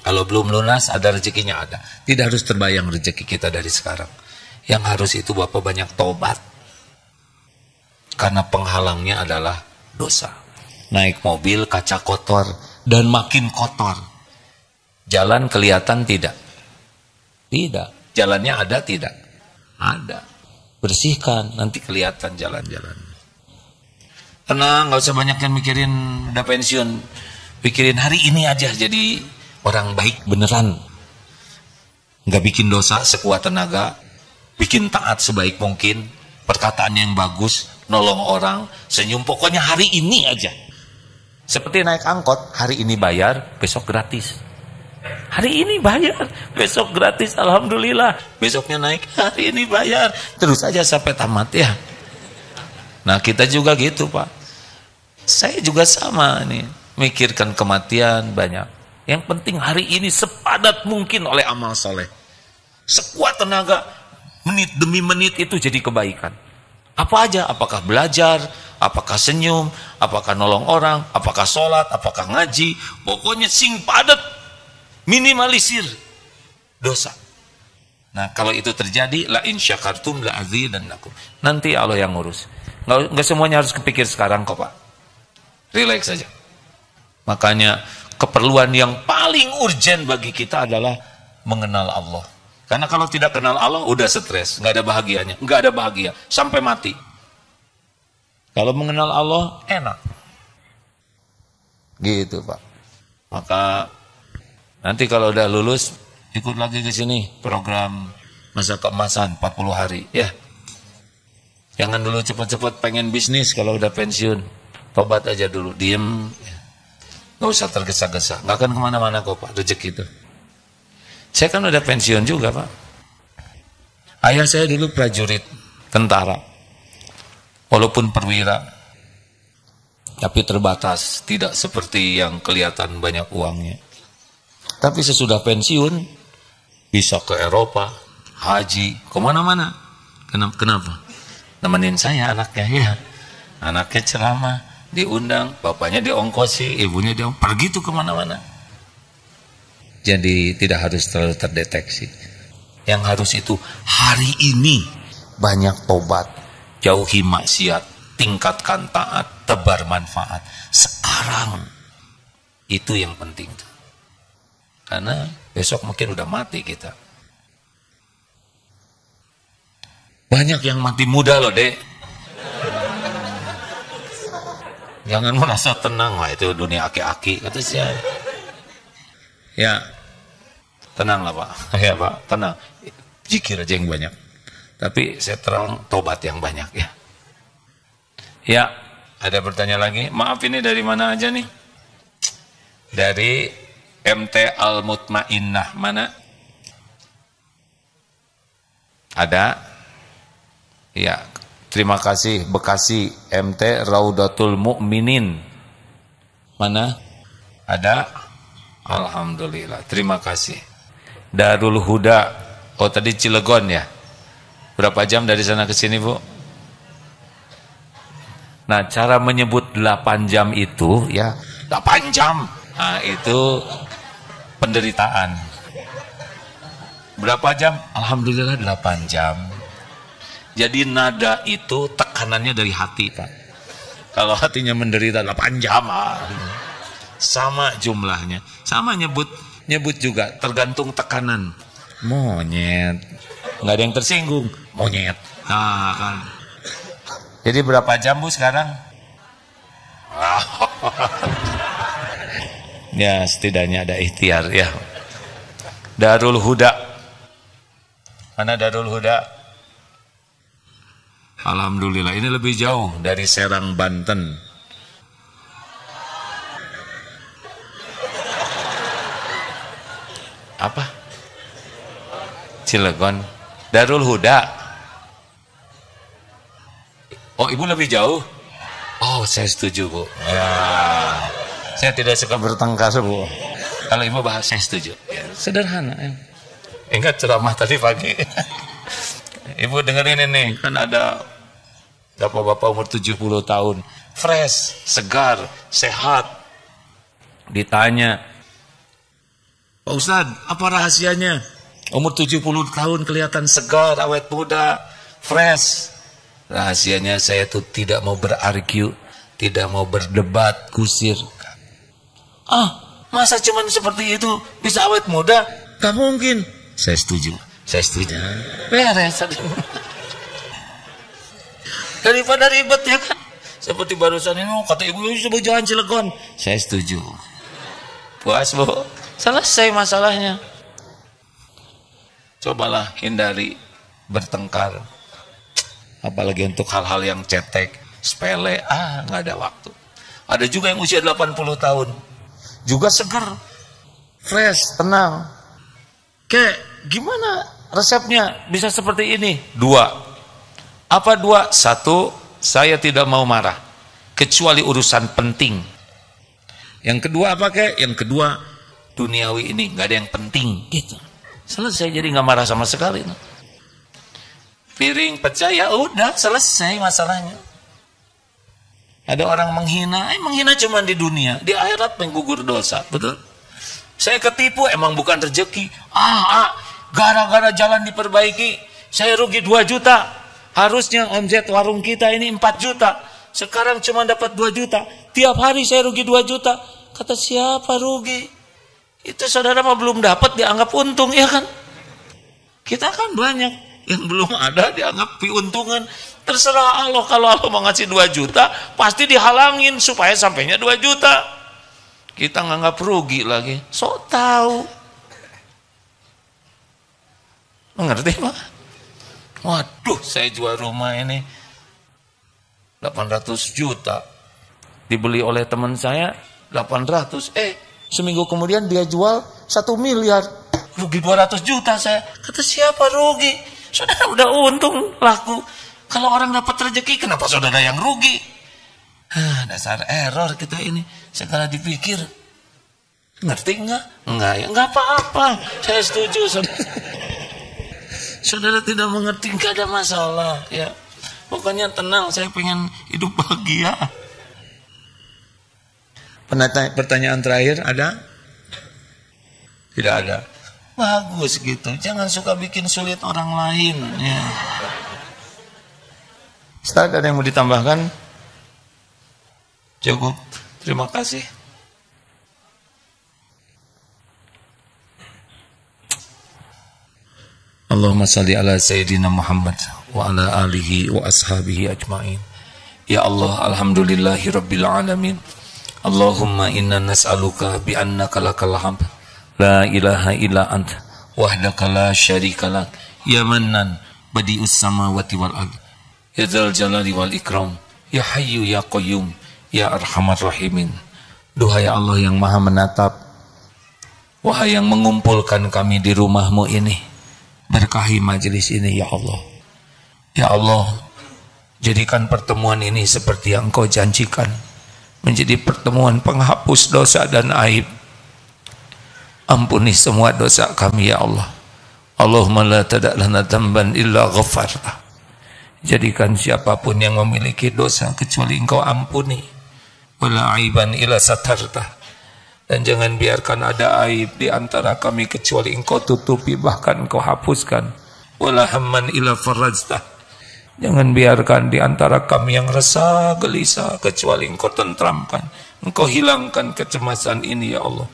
kalau belum lunas ada rezekinya ada. Tidak harus terbayang rezeki kita dari sekarang. Yang harus itu Bapak banyak tobat. Karena penghalangnya adalah dosa. Naik mobil kaca kotor dan makin kotor. Jalan kelihatan tidak? Tidak. Jalannya ada tidak? Ada. Bersihkan nanti kelihatan jalan-jalan. Tenang, nggak usah banyak yang mikirin udah pensiun. Pikirin hari ini aja jadi orang baik beneran nggak bikin dosa sekuat tenaga bikin taat sebaik mungkin perkataan yang bagus nolong orang senyum pokoknya hari ini aja seperti naik angkot hari ini bayar besok gratis hari ini bayar besok gratis alhamdulillah besoknya naik hari ini bayar terus aja sampai tamat ya nah kita juga gitu pak saya juga sama nih mikirkan kematian banyak yang penting hari ini sepadat mungkin oleh amal soleh. Sekuat tenaga, menit demi menit itu jadi kebaikan. Apa aja, apakah belajar, apakah senyum, apakah nolong orang, apakah sholat, apakah ngaji. Pokoknya sing padat, minimalisir dosa. Nah kalau itu terjadi, la in syakartum la azi dan lakum. Nanti Allah yang ngurus. Nggak, nggak semuanya harus kepikir sekarang kok Pak. Relax saja. Makanya keperluan yang paling urgent bagi kita adalah mengenal Allah. Karena kalau tidak kenal Allah, udah stres, nggak ada bahagianya, nggak ada bahagia, sampai mati. Kalau mengenal Allah, enak. Gitu Pak. Maka nanti kalau udah lulus, ikut lagi ke sini program masa keemasan 40 hari ya. Jangan dulu cepat-cepat pengen bisnis kalau udah pensiun. Tobat aja dulu, diem. Ya. Gak usah tergesa-gesa, gak akan kemana-mana kok Pak, rezeki itu. Saya kan udah pensiun juga Pak. Ayah saya dulu prajurit, tentara. Walaupun perwira, tapi terbatas, tidak seperti yang kelihatan banyak uangnya. Tapi sesudah pensiun, bisa ke Eropa, haji, kemana-mana. Kenapa? Kenapa? Nemenin saya anaknya, ya. Anaknya ceramah diundang bapaknya diongkosi ibunya dia pergi tuh kemana-mana jadi tidak harus terlalu terdeteksi yang harus itu hari ini banyak tobat jauhi maksiat tingkatkan taat tebar manfaat sekarang itu yang penting karena besok mungkin udah mati kita banyak yang mati muda loh dek jangan merasa tenang lah itu dunia aki-aki kata saya ya tenang lah pak ya pak tenang jikir aja yang banyak tapi saya terang tobat yang banyak ya ya ada pertanyaan lagi maaf ini dari mana aja nih dari MT Al Mutmainnah mana ada ya Terima kasih Bekasi MT Raudatul Mukminin. Mana? Ada? Alhamdulillah. Terima kasih. Darul Huda. Oh tadi Cilegon ya. Berapa jam dari sana ke sini Bu? Nah cara menyebut 8 jam itu ya 8 jam nah, itu penderitaan berapa jam? Alhamdulillah 8 jam jadi nada itu tekanannya dari hati, Pak. Kalau hatinya menderita 8 jam, sama jumlahnya. Sama nyebut nyebut juga tergantung tekanan. Monyet. Nggak ada yang tersinggung. Monyet. Nah, kan. Jadi berapa jam Bu sekarang? ya, setidaknya ada ikhtiar ya. Darul Huda. Mana Darul Huda? Alhamdulillah ini lebih jauh dari Serang Banten apa Cilegon Darul Huda oh ibu lebih jauh oh saya setuju bu ya. saya tidak suka bertengkar bu kalau ibu bahas saya setuju ya, sederhana ya. ingat ceramah tadi pagi ibu dengerin ini kan ada Bapak-bapak umur 70 tahun. Fresh, segar, sehat. Ditanya, Pak Ustadz, apa rahasianya? Umur 70 tahun kelihatan segar, awet muda, fresh. Rahasianya saya itu tidak mau berargu, tidak mau berdebat, kusir. Ah, masa cuman seperti itu bisa awet muda? Gak mungkin. Saya setuju. Saya setuju. Beres daripada ribet ya kan seperti barusan ini oh, kata ibu coba jalan Cilegon saya setuju puas bu selesai masalahnya cobalah hindari bertengkar apalagi untuk hal-hal yang cetek sepele ah nggak ada waktu ada juga yang usia 80 tahun juga segar fresh tenang kayak gimana resepnya bisa seperti ini dua apa dua? Satu, saya tidak mau marah. Kecuali urusan penting. Yang kedua apa kek? Yang kedua, duniawi ini nggak ada yang penting. Gitu. Selesai jadi nggak marah sama sekali. Piring pecah ya udah selesai masalahnya. Ada orang menghina, eh menghina cuma di dunia, di akhirat menggugur dosa, betul? Saya ketipu emang bukan rezeki. Ah, ah gara-gara jalan diperbaiki, saya rugi 2 juta Harusnya omzet warung kita ini 4 juta. Sekarang cuma dapat 2 juta. Tiap hari saya rugi 2 juta. Kata siapa rugi? Itu saudara mah belum dapat dianggap untung ya kan? Kita kan banyak yang belum ada dianggap piuntungan. Terserah Allah kalau Allah mau ngasih 2 juta, pasti dihalangin supaya sampainya 2 juta. Kita nganggap rugi lagi. So tahu. Mengerti, Pak? Waduh, saya jual rumah ini 800 juta. Dibeli oleh teman saya 800. Eh, seminggu kemudian dia jual 1 miliar. Rugi 200 juta saya. Kata siapa rugi? Saudara udah untung laku. Kalau orang dapat rezeki, kenapa saudara yang rugi? Hah, dasar error kita ini. Segala dipikir. Ngerti nggak? Enggak ya? Nggak apa-apa. Saya setuju. Saudara saudara tidak mengerti nggak ada masalah ya pokoknya tenang saya pengen hidup bahagia Penata pertanyaan terakhir ada tidak ada bagus gitu jangan suka bikin sulit orang lain ya Ustaz ada yang mau ditambahkan cukup terima kasih Allahumma salli ala Sayyidina Muhammad wa ala alihi wa ashabihi ajma'in. Ya Allah, alhamdulillahi rabbil alamin. Allahumma inna nas'aluka bi annaka lakal hamd. La ilaha illa ant. Wahdaka la syarika lak. Ya mannan badi'us samawati wal ard. Ya dzal jalali wal ikram. Ya hayyu ya qayyum. Ya arhamar rahimin. Duhai Allah yang maha menatap. Wahai yang mengumpulkan kami di rumahmu ini Berkahi majelis ini ya Allah. Ya Allah, jadikan pertemuan ini seperti yang kau janjikan. Menjadi pertemuan penghapus dosa dan aib. Ampuni semua dosa kami ya Allah. Allahumma la tada' lana tamban illa ghafarta. Jadikan siapapun yang memiliki dosa kecuali engkau ampuni. Wala aiban illa satarta dan jangan biarkan ada aib di antara kami kecuali engkau tutupi bahkan engkau hapuskan wala hamman ila farajtah jangan biarkan di antara kami yang resah gelisah kecuali engkau tentramkan engkau hilangkan kecemasan ini ya Allah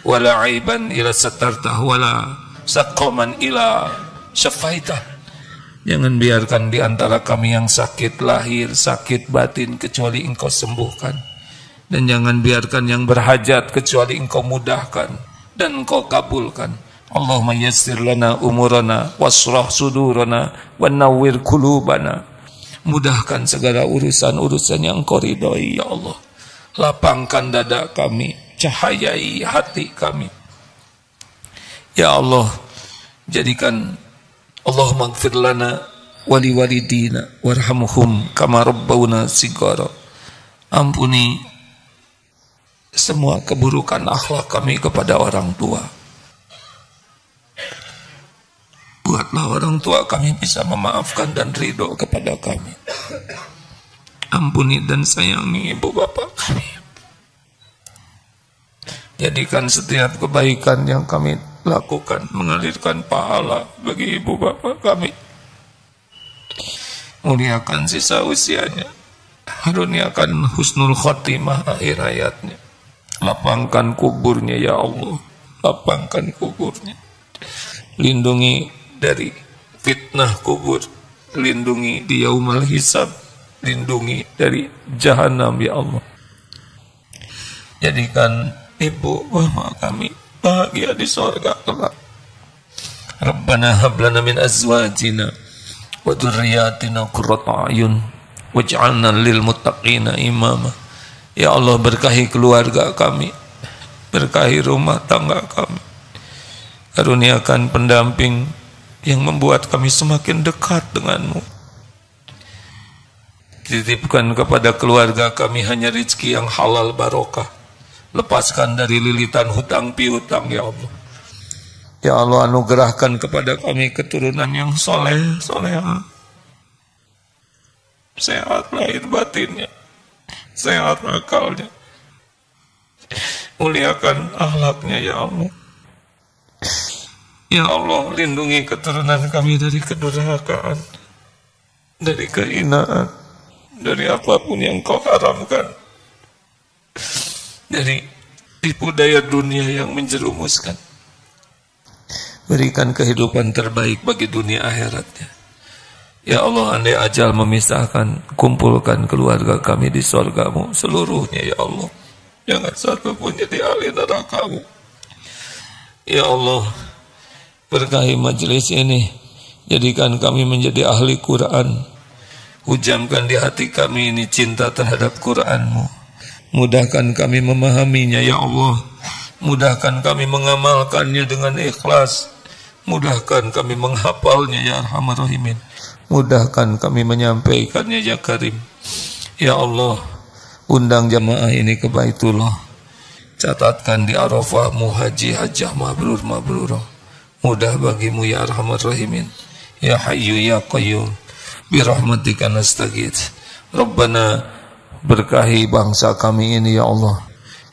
wala aiban ilah setarta wala sakoman ilah syafaita. Jangan biarkan di antara kami yang sakit lahir, sakit batin, kecuali engkau sembuhkan dan jangan biarkan yang berhajat kecuali engkau mudahkan dan engkau kabulkan Allahumma yassir lana umurana wasrah sudurana wir kulubana mudahkan segala urusan-urusan yang engkau ridhoi ya Allah lapangkan dada kami cahayai hati kami ya Allah jadikan Allah gfir lana wali walidina warhamhum kama rabbawna sigara ampuni semua keburukan akhlak kami kepada orang tua. Buatlah orang tua kami bisa memaafkan dan ridho kepada kami. Ampuni dan sayangi ibu bapak kami. Jadikan setiap kebaikan yang kami lakukan mengalirkan pahala bagi ibu bapak kami. Muliakan sisa usianya. Haruniakan husnul khotimah akhir hayatnya Lapangkan kuburnya ya Allah. Lapangkan kuburnya. Lindungi dari fitnah kubur. Lindungi di yaumal hisab. Lindungi dari jahanam ya Allah. Jadikan ibu bapak kami bahagia di sorga kelak. Rabbana hablana min azwajina wa dhurriyyatina qurrata ayun waj'alna lil muttaqina imama. Ya Allah berkahi keluarga kami, berkahi rumah tangga kami. Karuniakan pendamping yang membuat kami semakin dekat denganmu. Titipkan kepada keluarga kami hanya rezeki yang halal barokah. Lepaskan dari lilitan hutang piutang ya Allah. Ya Allah anugerahkan kepada kami keturunan yang soleh, soleha. Sehat lahir batinnya sehat akalnya. Muliakan ahlaknya ya Allah. Ya Allah, lindungi keturunan kami dari kedurhakaan, dari kehinaan, dari apapun yang kau haramkan, dari tipu daya dunia yang menjerumuskan. Berikan kehidupan terbaik bagi dunia akhiratnya. Ya Allah, andai ajal memisahkan, kumpulkan keluarga kami di sorgamu seluruhnya, Ya Allah. Jangan satu pun jadi ahli nerakamu. Ya Allah, berkahi majelis ini, jadikan kami menjadi ahli Quran. Hujamkan di hati kami ini cinta terhadap Quranmu. Mudahkan kami memahaminya, Ya Allah. Mudahkan kami mengamalkannya dengan ikhlas. Mudahkan kami menghafalnya, Ya Arhamar Rahimin. Mudahkan kami menyampaikannya ya Karim. Ya Allah, undang jamaah ini ke Baitullah. Catatkan di Arafah muhaji hajjah mabrur Mabrur. Mudah bagimu ya Arhamar Rahimin. Ya Hayyu ya Qayyum. Birahmatika nastagid. Rabbana berkahi bangsa kami ini ya Allah.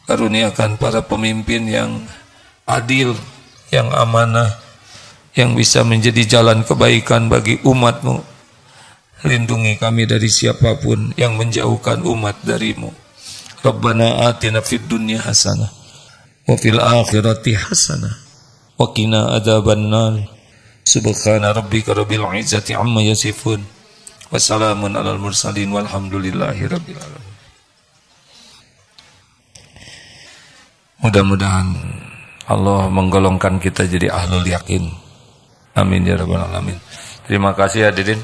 Karuniakan para pemimpin yang adil, yang amanah, yang bisa menjadi jalan kebaikan bagi umatmu. Lindungi kami dari siapapun yang menjauhkan umat darimu. Rabbana atina fid dunya hasanah wa fil akhirati hasanah wa qina adzabannar. Subhana rabbika rabbil izzati amma yasifun. Wassalamun alal mursalin walhamdulillahi rabbil alamin. Mudah-mudahan Allah menggolongkan kita jadi ahlul yakin. Amin ya rabbal alamin. Terima kasih hadirin.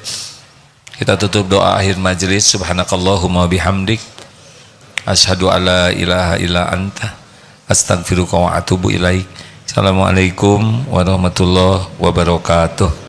Kita tutup doa akhir majelis. Subhanakallahumma bihamdik. Ashadu alla ilaha illa anta. Astagfiruka wa atubu ilaih. Assalamualaikum warahmatullahi wabarakatuh.